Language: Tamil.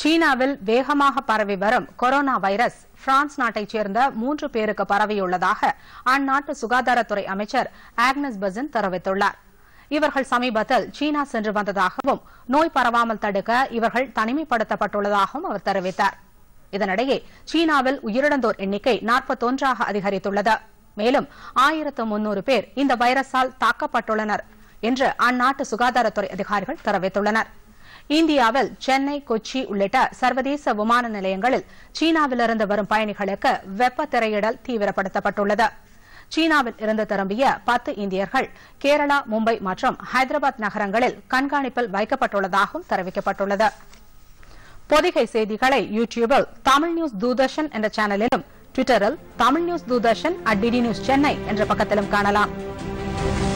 சீனாவில் வேகமாக பரவி வரும் கொரோனா வைரஸ் பிரான்ஸ் நாட்டைச் சேர்ந்த மூன்று பேருக்கு பரவியுள்ளதாக அந்நாட்டு சுகாதாரத்துறை அமைச்சர் ஆக்னஸ் பசின் தெரிவித்துள்ளார் இவர்கள் சமீபத்தில் சீனா சென்று வந்ததாகவும் நோய் பரவாமல் தடுக்க இவர்கள் தனிமைப்படுத்தப்பட்டுள்ளதாகவும் அவர் தெரிவித்தார் இதனிடையே சீனாவில் உயிரிழந்தோர் எண்ணிக்கை நாற்பத்தொன்றாக அதிகரித்துள்ளது மேலும் ஆயிரத்து முன்னூறு பேர் இந்த வைரஸால் தாக்கப்பட்டுள்ளனர் என்று அந்நாட்டு சுகாதாரத்துறை அதிகாரிகள் தெரிவித்துள்ளனா் இந்தியாவில் சென்னை கொச்சி உள்ளிட்ட சர்வதேச விமான நிலையங்களில் சீனாவிலிருந்து வரும் பயணிகளுக்கு வெப்ப திரையிடல் தீவிரப்படுத்தப்பட்டுள்ளது சீனாவில் இருந்து திரும்பிய பத்து இந்தியர்கள் கேரளா மும்பை மற்றும் ஹைதராபாத் நகரங்களில் கண்காணிப்பில் வைக்கப்பட்டுள்ளதாகவும் தெரிவிக்கப்பட்டுள்ளது பொதிகை செய்திகளை யூ டியூபில் தமிழ் நியூஸ் தூர்தர்ஷன் என்ற சேனலிலும் ட்விட்டரில் Tamil news Doordarshan at DD news Chennai என்ற பக்கத்திலும் காணலாம்